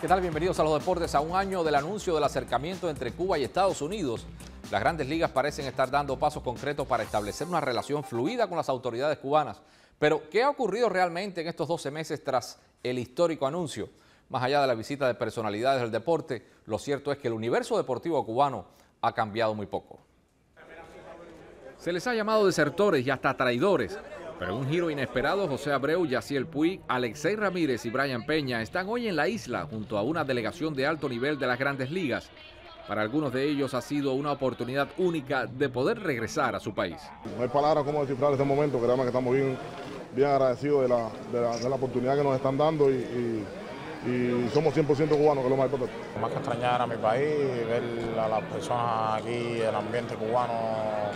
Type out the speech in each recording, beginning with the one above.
¿Qué tal? Bienvenidos a los deportes. A un año del anuncio del acercamiento entre Cuba y Estados Unidos, las grandes ligas parecen estar dando pasos concretos para establecer una relación fluida con las autoridades cubanas. Pero, ¿qué ha ocurrido realmente en estos 12 meses tras el histórico anuncio? Más allá de la visita de personalidades del deporte, lo cierto es que el universo deportivo cubano ha cambiado muy poco. Se les ha llamado desertores y hasta traidores, pero un giro inesperado, José Abreu, Yaciel Puig, Alexei Ramírez y Brian Peña están hoy en la isla junto a una delegación de alto nivel de las grandes ligas. Para algunos de ellos ha sido una oportunidad única de poder regresar a su país. No hay palabras como descifrar este momento, que que estamos bien, bien agradecidos de la, oportunidad que nos están dando y, y somos 100% cubanos, que es lo más importante. Más que extrañar a mi país, ver a las personas aquí, el ambiente cubano,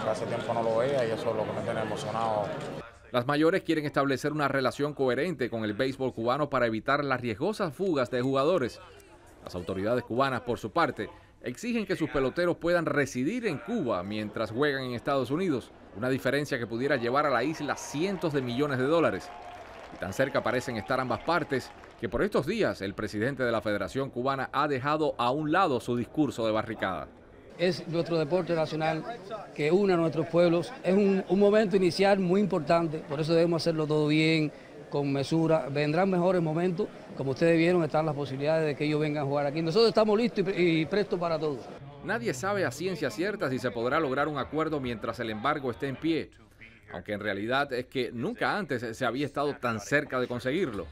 que hace tiempo no lo veía y eso es lo que me tiene emocionado las mayores quieren establecer una relación coherente con el béisbol cubano para evitar las riesgosas fugas de jugadores. Las autoridades cubanas, por su parte, exigen que sus peloteros puedan residir en Cuba mientras juegan en Estados Unidos, una diferencia que pudiera llevar a la isla cientos de millones de dólares. Y tan cerca parecen estar ambas partes que por estos días el presidente de la Federación Cubana ha dejado a un lado su discurso de barricada. Es nuestro deporte nacional que une a nuestros pueblos. Es un, un momento inicial muy importante, por eso debemos hacerlo todo bien, con mesura. Vendrán mejores momentos. Como ustedes vieron, están las posibilidades de que ellos vengan a jugar aquí. Nosotros estamos listos y, prestos para todo. Nadie sabe a ciencia cierta si se podrá lograr un acuerdo mientras el embargo esté en pie. Aunque en realidad es que nunca antes se había estado tan cerca de conseguirlo.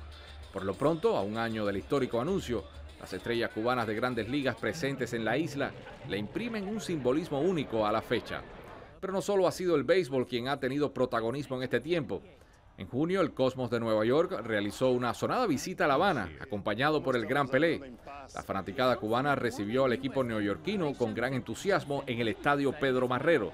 Por lo pronto, a un año del histórico anuncio, las estrellas cubanas de grandes ligas presentes en la isla le imprimen un simbolismo único a la fecha. Pero no solo ha sido el béisbol quien ha tenido protagonismo en este tiempo. En junio, el Cosmos de Nueva York realizó una sonada visita a La Habana, acompañado por el Gran Pelé. La fanaticada cubana recibió al equipo neoyorquino con gran entusiasmo en el estadio Pedro Marrero.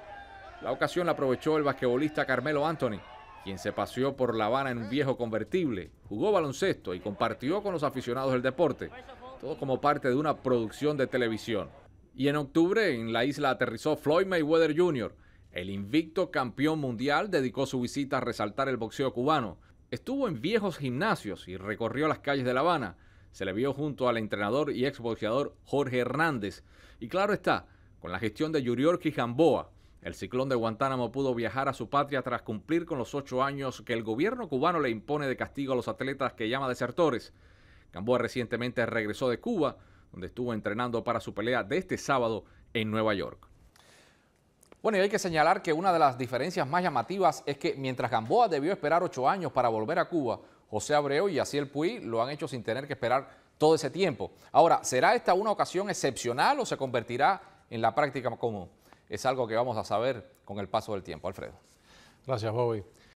La ocasión la aprovechó el basquetbolista Carmelo Anthony, quien se paseó por La Habana en un viejo convertible, jugó baloncesto y compartió con los aficionados del deporte todo como parte de una producción de televisión. Y en octubre en la isla aterrizó Floyd Mayweather Jr., el invicto campeón mundial dedicó su visita a resaltar el boxeo cubano. Estuvo en viejos gimnasios y recorrió las calles de La Habana. Se le vio junto al entrenador y exboxeador Jorge Hernández. Y claro está, con la gestión de Yurior Jamboa, el ciclón de Guantánamo pudo viajar a su patria tras cumplir con los ocho años que el gobierno cubano le impone de castigo a los atletas que llama desertores. Gamboa recientemente regresó de Cuba, donde estuvo entrenando para su pelea de este sábado en Nueva York. Bueno, y hay que señalar que una de las diferencias más llamativas es que mientras Gamboa debió esperar ocho años para volver a Cuba, José Abreu y Asiel Puy lo han hecho sin tener que esperar todo ese tiempo. Ahora, ¿será esta una ocasión excepcional o se convertirá en la práctica común? Es algo que vamos a saber con el paso del tiempo. Alfredo. Gracias, Bobby.